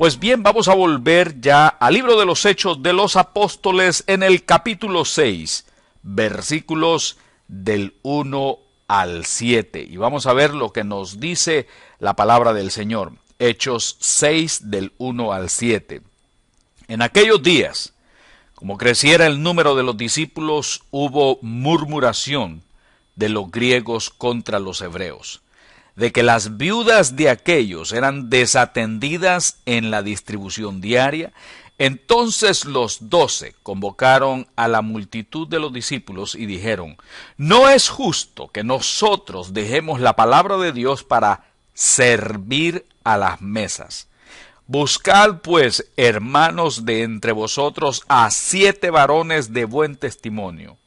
Pues bien, vamos a volver ya al libro de los Hechos de los Apóstoles en el capítulo 6, versículos del 1 al 7. Y vamos a ver lo que nos dice la palabra del Señor. Hechos 6 del 1 al 7. En aquellos días, como creciera el número de los discípulos, hubo murmuración de los griegos contra los hebreos de que las viudas de aquellos eran desatendidas en la distribución diaria, entonces los doce convocaron a la multitud de los discípulos y dijeron, No es justo que nosotros dejemos la palabra de Dios para servir a las mesas. Buscad pues, hermanos, de entre vosotros a siete varones de buen testimonio,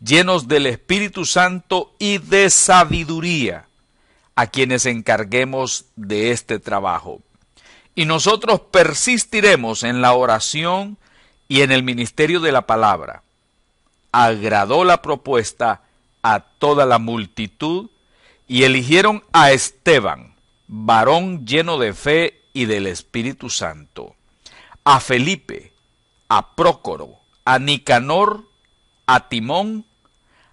llenos del Espíritu Santo y de sabiduría a quienes encarguemos de este trabajo. Y nosotros persistiremos en la oración y en el ministerio de la palabra. Agradó la propuesta a toda la multitud y eligieron a Esteban, varón lleno de fe y del Espíritu Santo, a Felipe, a Prócoro, a Nicanor, a Timón,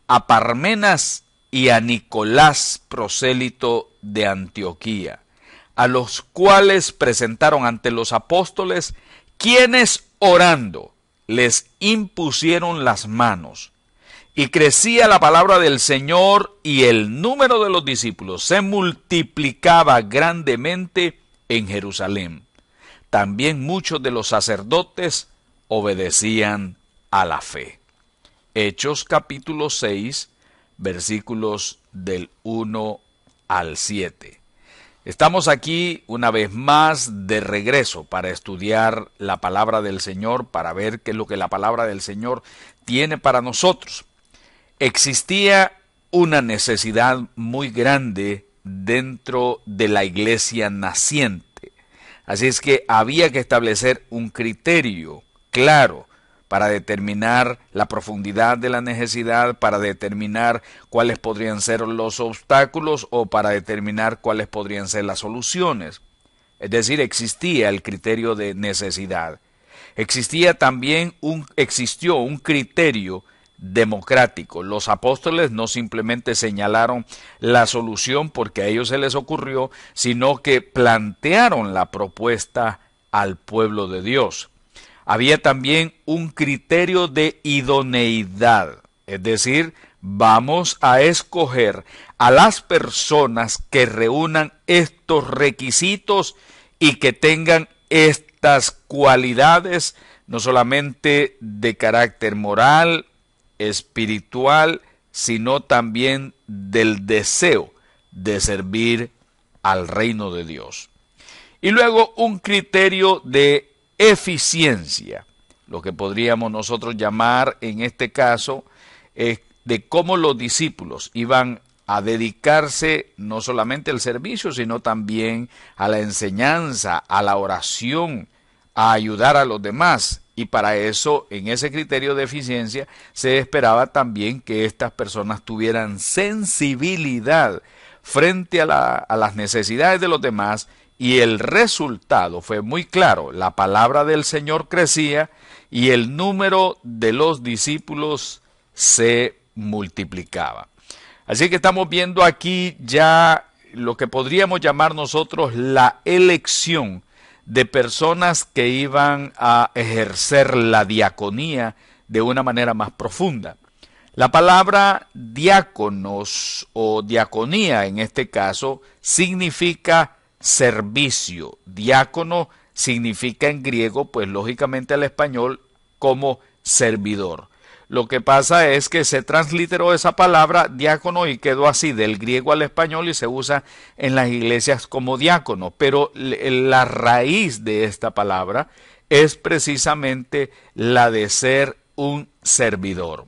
a Parmenas y a Nicolás, prosélito de Antioquía, a los cuales presentaron ante los apóstoles, quienes orando les impusieron las manos. Y crecía la palabra del Señor y el número de los discípulos se multiplicaba grandemente en Jerusalén. También muchos de los sacerdotes obedecían a la fe. Hechos capítulo 6 versículos del 1 al 7. Estamos aquí una vez más de regreso para estudiar la palabra del Señor, para ver qué es lo que la palabra del Señor tiene para nosotros. Existía una necesidad muy grande dentro de la iglesia naciente. Así es que había que establecer un criterio claro para determinar la profundidad de la necesidad, para determinar cuáles podrían ser los obstáculos o para determinar cuáles podrían ser las soluciones. Es decir, existía el criterio de necesidad. Existía también un, existió un criterio democrático. Los apóstoles no simplemente señalaron la solución porque a ellos se les ocurrió, sino que plantearon la propuesta al pueblo de Dios había también un criterio de idoneidad, es decir, vamos a escoger a las personas que reúnan estos requisitos y que tengan estas cualidades, no solamente de carácter moral, espiritual, sino también del deseo de servir al reino de Dios. Y luego un criterio de eficiencia. Lo que podríamos nosotros llamar en este caso es de cómo los discípulos iban a dedicarse no solamente al servicio, sino también a la enseñanza, a la oración, a ayudar a los demás. Y para eso, en ese criterio de eficiencia, se esperaba también que estas personas tuvieran sensibilidad frente a, a las necesidades de los demás y el resultado fue muy claro. La palabra del Señor crecía y el número de los discípulos se multiplicaba. Así que estamos viendo aquí ya lo que podríamos llamar nosotros la elección de personas que iban a ejercer la diaconía de una manera más profunda. La palabra diáconos o diaconía en este caso significa servicio. Diácono significa en griego, pues lógicamente al español, como servidor. Lo que pasa es que se transliteró esa palabra diácono y quedó así del griego al español y se usa en las iglesias como diácono. Pero la raíz de esta palabra es precisamente la de ser un servidor.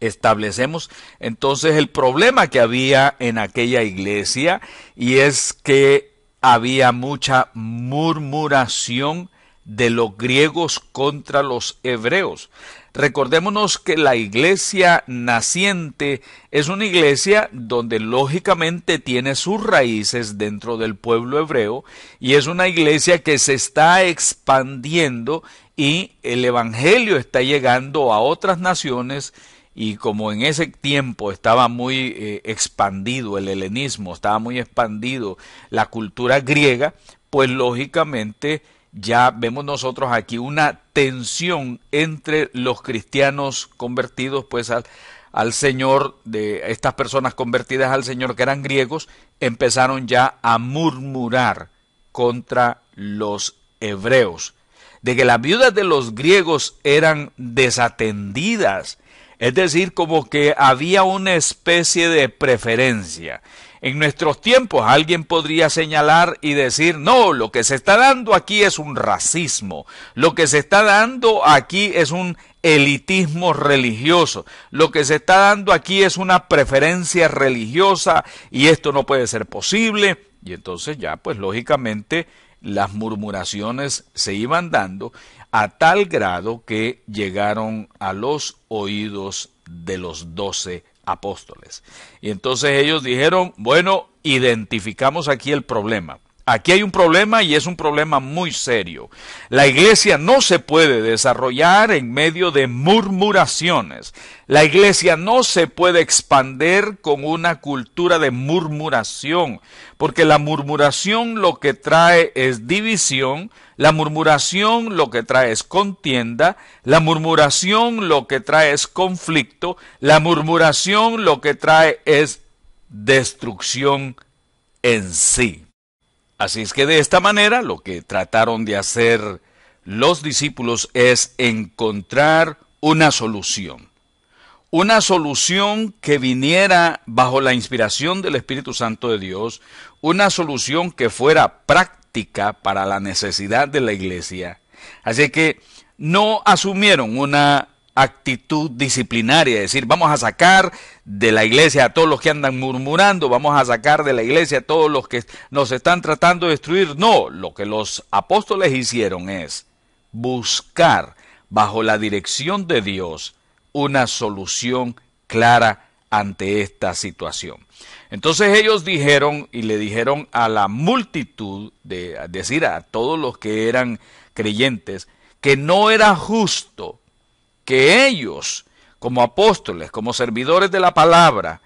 Establecemos entonces el problema que había en aquella iglesia y es que había mucha murmuración de los griegos contra los hebreos. Recordémonos que la iglesia naciente es una iglesia donde lógicamente tiene sus raíces dentro del pueblo hebreo y es una iglesia que se está expandiendo y el Evangelio está llegando a otras naciones y como en ese tiempo estaba muy eh, expandido el helenismo, estaba muy expandido la cultura griega, pues lógicamente ya vemos nosotros aquí una tensión entre los cristianos convertidos pues al, al Señor, de estas personas convertidas al Señor que eran griegos, empezaron ya a murmurar contra los hebreos, de que las viudas de los griegos eran desatendidas, es decir, como que había una especie de preferencia. En nuestros tiempos alguien podría señalar y decir, no, lo que se está dando aquí es un racismo, lo que se está dando aquí es un elitismo religioso, lo que se está dando aquí es una preferencia religiosa y esto no puede ser posible. Y entonces ya, pues lógicamente, las murmuraciones se iban dando a tal grado que llegaron a los oídos de los doce apóstoles. Y entonces ellos dijeron, bueno, identificamos aquí el problema. Aquí hay un problema y es un problema muy serio. La iglesia no se puede desarrollar en medio de murmuraciones. La iglesia no se puede expander con una cultura de murmuración, porque la murmuración lo que trae es división, la murmuración lo que trae es contienda, la murmuración lo que trae es conflicto, la murmuración lo que trae es destrucción en sí. Así es que de esta manera lo que trataron de hacer los discípulos es encontrar una solución. Una solución que viniera bajo la inspiración del Espíritu Santo de Dios, una solución que fuera práctica para la necesidad de la iglesia. Así que no asumieron una actitud disciplinaria, es decir, vamos a sacar de la iglesia a todos los que andan murmurando, vamos a sacar de la iglesia a todos los que nos están tratando de destruir. No, lo que los apóstoles hicieron es buscar bajo la dirección de Dios una solución clara ante esta situación. Entonces ellos dijeron y le dijeron a la multitud, de, decir, a todos los que eran creyentes, que no era justo que ellos, como apóstoles, como servidores de la palabra,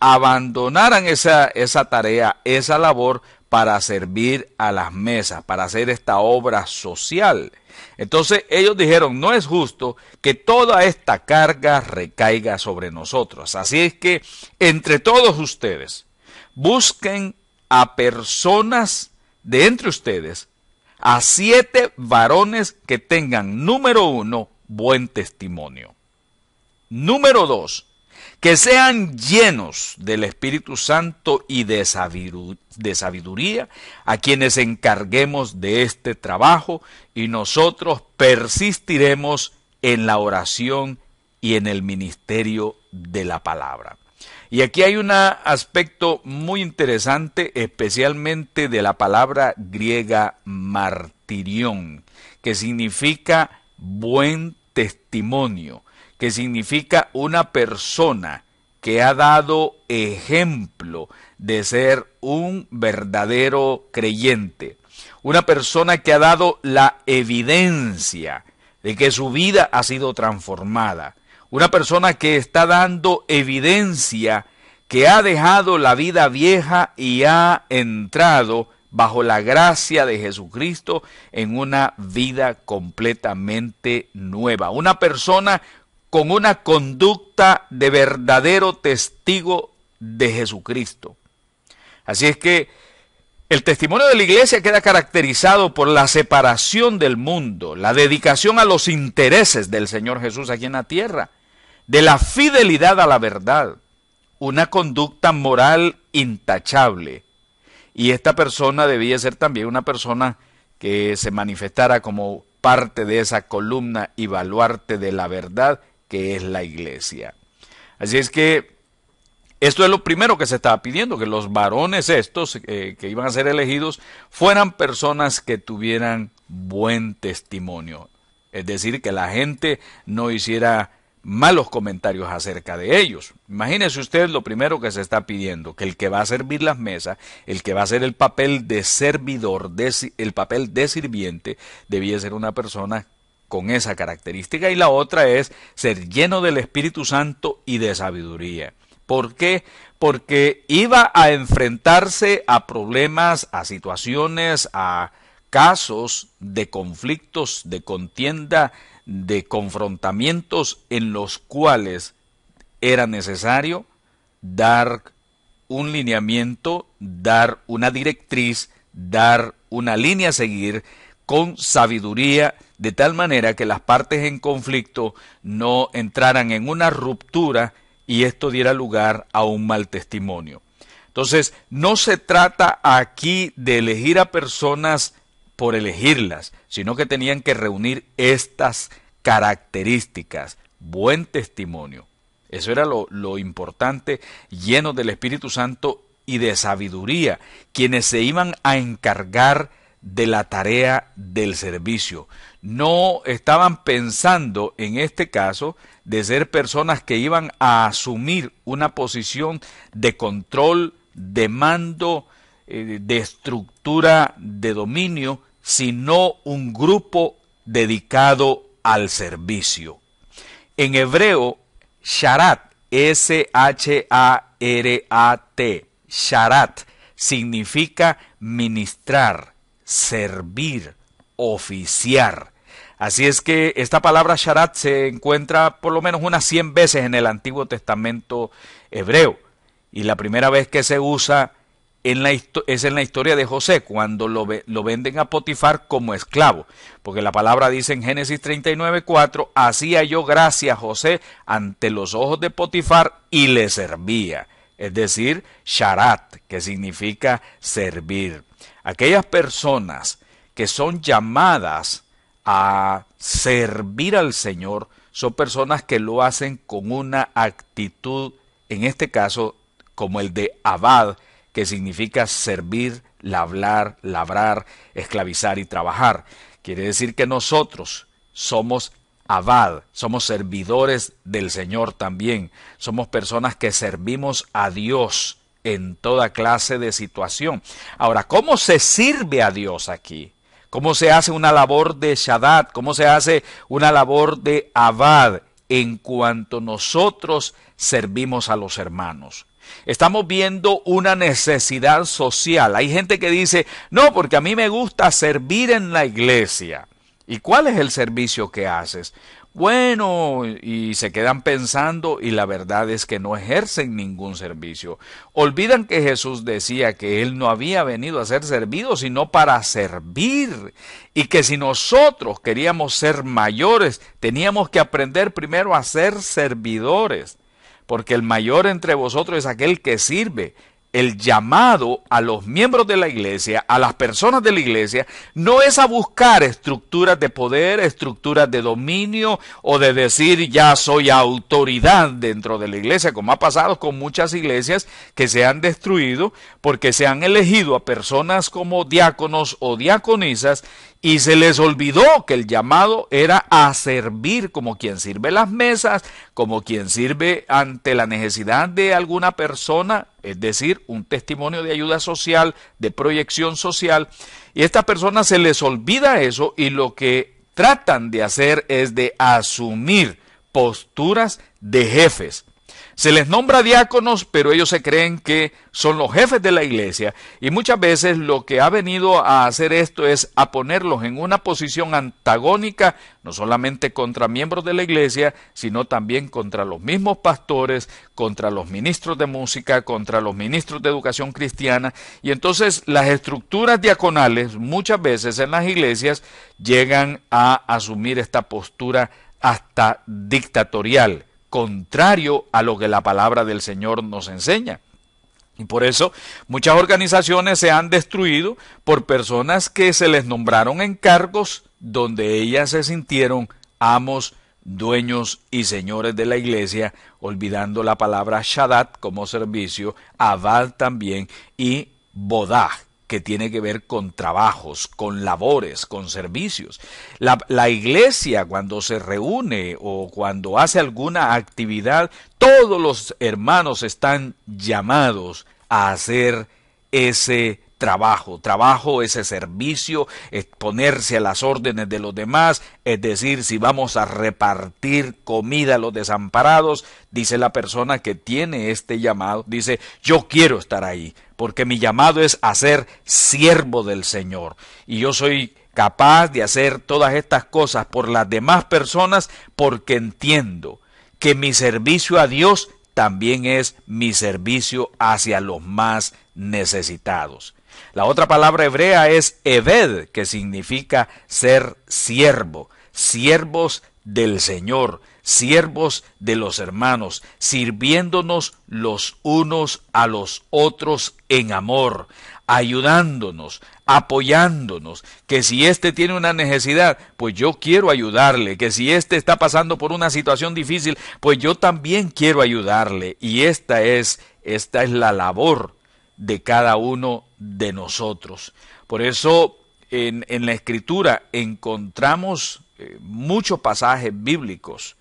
abandonaran esa, tarea, esa labor para servir a las mesas, para hacer esta obra social. Entonces ellos dijeron, no es justo que toda esta carga recaiga sobre nosotros. Así es que entre todos ustedes, busquen a personas de entre ustedes, a siete varones que tengan, número uno, buen testimonio. Número dos, que sean llenos del Espíritu Santo y de, sabiduría a quienes encarguemos de este trabajo y nosotros persistiremos en la oración y en el ministerio de la palabra. Y aquí hay un aspecto muy interesante, especialmente de la palabra griega martirión, que significa buen testimonio, que significa una persona que ha dado ejemplo de ser un verdadero creyente, una persona que ha dado la evidencia de que su vida ha sido transformada, una persona que está dando evidencia que ha dejado la vida vieja y ha entrado bajo la gracia de Jesucristo en una vida completamente nueva. Una persona con una conducta de verdadero testigo de Jesucristo. Así es que el testimonio de la iglesia queda caracterizado por la separación del mundo, la dedicación a los intereses del Señor Jesús aquí en la tierra, de la fidelidad a la verdad, una conducta moral intachable, y esta persona debía ser también una persona que se manifestara como parte de esa columna y baluarte de la verdad que es la iglesia. Así es que esto es lo primero que se estaba pidiendo, que los varones estos eh, que iban a ser elegidos fueran personas que tuvieran buen testimonio. Es decir, que la gente no hiciera malos comentarios acerca de ellos. Imagínense usted lo primero que se está pidiendo, que el que va a servir las mesas, el que va a ser el papel de servidor, el papel de sirviente, debía ser una persona con esa característica y la otra es ser lleno del Espíritu Santo y de sabiduría. ¿Por qué? Porque iba a enfrentarse a problemas, a situaciones, a casos de conflictos, de contienda, de confrontamientos en los cuales era necesario dar un lineamiento, dar una directriz, dar una línea a seguir con sabiduría, de tal manera que las partes en conflicto no entraran en una ruptura y esto diera lugar a un mal testimonio. Entonces, no se trata aquí de elegir a personas por elegirlas, sino que tenían que reunir estas características, buen testimonio. Eso era lo, importante, lleno del Espíritu Santo y de sabiduría, quienes se iban a encargar de la tarea del servicio. No estaban pensando en este caso de ser personas que iban a asumir una posición de control, de mando, eh, de estructura de dominio, sino un grupo dedicado al servicio. En hebreo, sharat, S-H-A-R-A-T, sharat, significa ministrar, servir, oficiar. Así es que esta palabra sharat se encuentra por lo menos unas 100 veces en el Antiguo Testamento hebreo. Y la primera vez que se usa es en la historia de José, cuando lo, lo venden a Potifar como esclavo. Porque la palabra dice en Génesis 39, 4, hacía yo gracia a José ante los ojos de Potifar y le servía. Es decir, sharat, que significa servir. Aquellas personas que son llamadas a servir al Señor son personas que lo hacen con una actitud, en este caso, como el de Abad, que significa servir, labrar, labrar, esclavizar y trabajar. Quiere decir que nosotros somos abad, somos servidores del Señor también, somos personas que servimos a Dios en toda clase de situación. Ahora, ¿cómo se sirve a Dios aquí? ¿Cómo se hace una labor de Shaddad? ¿Cómo se hace una labor de Abad en cuanto nosotros servimos a los hermanos? Estamos viendo una necesidad social. Hay gente que dice, no, porque a mí me gusta servir en la iglesia. ¿Y cuál es el servicio que haces? Bueno, y se quedan pensando y la verdad es que no ejercen ningún servicio. Olvidan que Jesús decía que Él no había venido a ser servido, sino para servir. Y que si nosotros queríamos ser mayores, teníamos que aprender primero a ser servidores porque el mayor entre vosotros es aquel que sirve. El llamado a los miembros de la iglesia, a las personas de la iglesia, no es a buscar estructuras de poder, estructuras de dominio o de decir ya soy autoridad dentro de la iglesia, como ha pasado con muchas iglesias que se han destruido porque se han elegido a personas como diáconos o diaconisas y se les olvidó que el llamado era a servir como quien sirve las mesas, como quien sirve ante la necesidad de alguna persona, es decir, un testimonio de ayuda social, de proyección social. Y a estas personas se les olvida eso y lo que tratan de hacer es de asumir posturas de jefes. Se les nombra diáconos, pero ellos se creen que son los jefes de la iglesia y muchas veces lo que ha venido a hacer esto es a ponerlos en una posición antagónica, no solamente contra miembros de la iglesia, sino también contra los mismos pastores, contra los ministros de música, contra los ministros de educación cristiana y entonces las estructuras diaconales muchas veces en las iglesias llegan a asumir esta postura hasta dictatorial contrario a lo que la palabra del Señor nos enseña. Y por eso muchas organizaciones se han destruido por personas que se les nombraron en cargos donde ellas se sintieron amos, dueños y señores de la iglesia, olvidando la palabra Shadat como servicio, Abad también y Bodah que tiene que ver con trabajos, con labores, con servicios. La, la iglesia cuando se reúne o cuando hace alguna actividad, todos los hermanos están llamados a hacer ese trabajo. Trabajo ese servicio, es ponerse a las órdenes de los demás, es decir, si vamos a repartir comida a los desamparados, dice la persona que tiene este llamado, dice, yo quiero estar ahí, porque mi llamado es hacer ser siervo del Señor. Y yo soy capaz de hacer todas estas cosas por las demás personas porque entiendo que mi servicio a Dios también es mi servicio hacia los más necesitados. La otra palabra hebrea es eved, que significa ser siervo, siervos del Señor, siervos de los hermanos, sirviéndonos los unos a los otros en amor, ayudándonos, apoyándonos, que si éste tiene una necesidad, pues yo quiero ayudarle, que si éste está pasando por una situación difícil, pues yo también quiero ayudarle. Y esta es, esta es la labor de cada uno de nosotros. Por eso en, la escritura encontramos eh, muchos pasajes bíblicos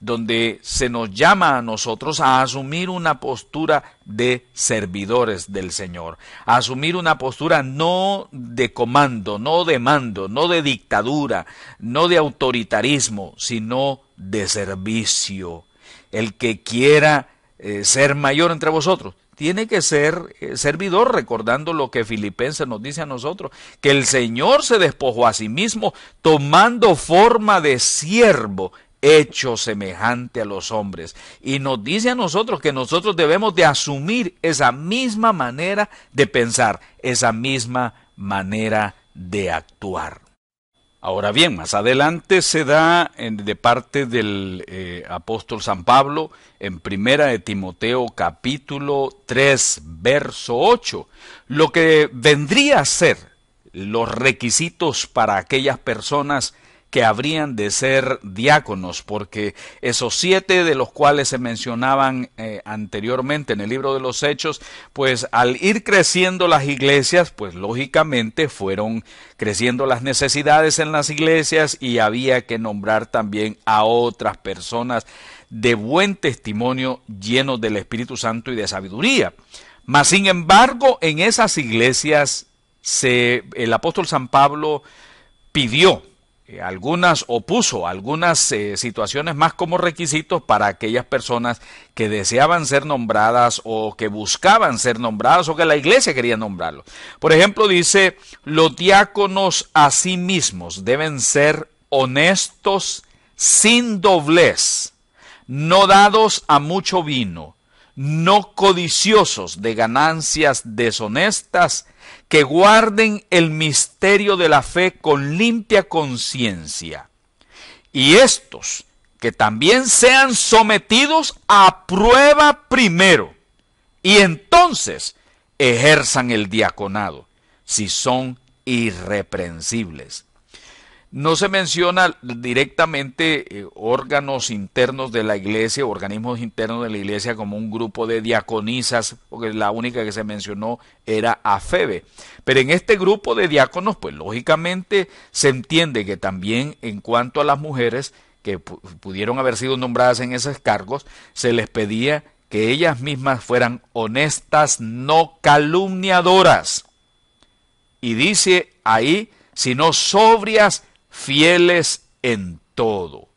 donde se nos llama a nosotros a asumir una postura de servidores del Señor, a asumir una postura no de comando, no de mando, no de dictadura, no de autoritarismo, sino de servicio. El que quiera eh, ser mayor entre vosotros, tiene que ser eh, servidor, recordando lo que Filipenses nos dice a nosotros, que el Señor se despojó a sí mismo tomando forma de siervo hecho semejante a los hombres. Y nos dice a nosotros que nosotros debemos de asumir esa misma manera de pensar, esa misma manera de actuar. Ahora bien, más adelante se da de parte del eh, apóstol San Pablo en primera de Timoteo capítulo 3 verso 8, lo que vendría a ser los requisitos para aquellas personas que habrían de ser diáconos, porque esos siete de los cuales se mencionaban eh, anteriormente en el libro de los Hechos, pues al ir creciendo las iglesias, pues lógicamente fueron creciendo las necesidades en las iglesias y había que nombrar también a otras personas de buen testimonio, llenos del Espíritu Santo y de sabiduría. Mas, sin embargo, en esas iglesias se, el apóstol San Pablo pidió eh, algunas o puso algunas eh, situaciones más como requisitos para aquellas personas que deseaban ser nombradas o que buscaban ser nombradas o que la iglesia quería nombrarlos. Por ejemplo, dice, los diáconos a sí mismos deben ser honestos sin doblez, no dados a mucho vino, no codiciosos de ganancias deshonestas, que guarden el misterio de la fe con limpia conciencia. Y estos, que también sean sometidos a prueba primero, y entonces ejerzan el diaconado, si son irreprensibles. No se menciona directamente eh, órganos internos de la iglesia, organismos internos de la iglesia como un grupo de diaconisas, porque la única que se mencionó era a Febe. Pero en este grupo de diáconos, pues lógicamente se entiende que también en cuanto a las mujeres que pudieron haber sido nombradas en esos cargos, se les pedía que ellas mismas fueran honestas, no calumniadoras. Y dice ahí, sino sobrias, fieles en todo.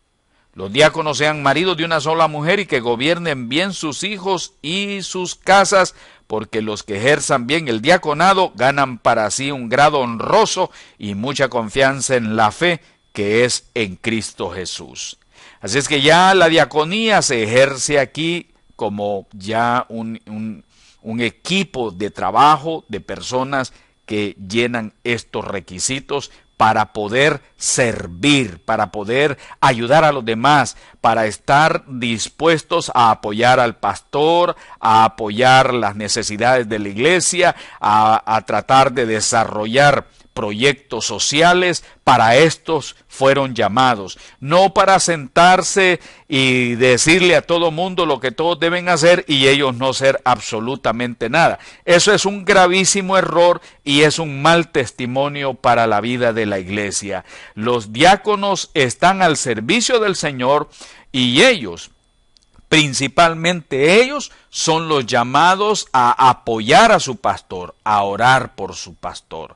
Los diáconos sean maridos de una sola mujer y que gobiernen bien sus hijos y sus casas, porque los que ejerzan bien el diaconado ganan para sí un grado honroso y mucha confianza en la fe que es en Cristo Jesús. Así es que ya la diaconía se ejerce aquí como ya un, un, un equipo de trabajo de personas que llenan estos requisitos para poder servir, para poder ayudar a los demás, para estar dispuestos a apoyar al pastor, a apoyar las necesidades de la iglesia, a, tratar de desarrollar proyectos sociales, para estos fueron llamados. No para sentarse y decirle a todo mundo lo que todos deben hacer y ellos no ser absolutamente nada. Eso es un gravísimo error y es un mal testimonio para la vida de la iglesia. Los diáconos están al servicio del Señor y ellos Principalmente ellos son los llamados a apoyar a su pastor, a orar por su pastor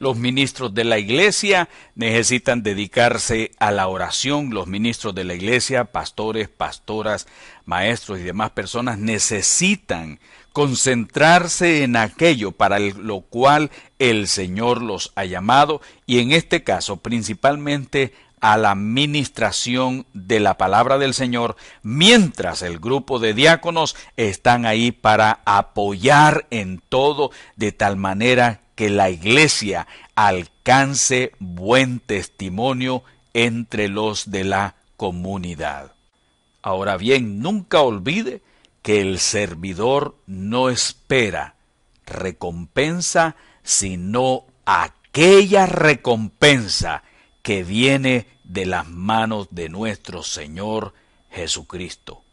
los ministros de la iglesia necesitan dedicarse a la oración. Los ministros de la iglesia, pastores, pastoras, maestros y demás personas necesitan concentrarse en aquello para lo cual el Señor los ha llamado y en este caso principalmente a la ministración de la palabra del Señor, mientras el grupo de diáconos están ahí para apoyar en todo de tal manera que, que la iglesia alcance buen testimonio entre los de la comunidad. Ahora bien, nunca olvide que el servidor no espera recompensa, sino aquella recompensa que viene de las manos de nuestro Señor Jesucristo.